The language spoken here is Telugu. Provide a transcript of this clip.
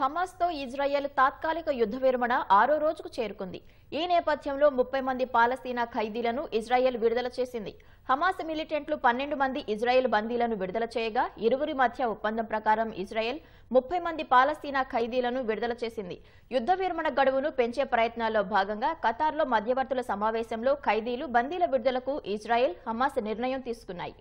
హమాస్తో ఇజ్రాయెల్ తాత్కాలిక యుద్ధ విరమణ ఆరో రోజుకు చేరుకుంది ఈ నేపథ్యంలో ముప్పై మంది పాలస్తీనా ఖైదీలను ఇజ్రాయెల్ విడుదల చేసింది హమాస్ మిలిటెంట్లు పన్నెండు మంది ఇజ్రాయెల్ బందీలను విడుదల చేయగా ఇరువురి మధ్య ఒప్పందం ప్రకారం ఇజ్రాయెల్ ముప్పై మంది పాలస్తీనా ఖైదీలను విడుదల చేసింది యుద్ధ విరమణ గడువును పెంచే ప్రయత్నాల్లో భాగంగా ఖతార్లో మధ్యవర్తుల సమావేశంలో ఖైదీలు బందీల విడుదలకు ఇజ్రాయెల్ హమాస్ నిర్ణయం తీసుకున్నాయి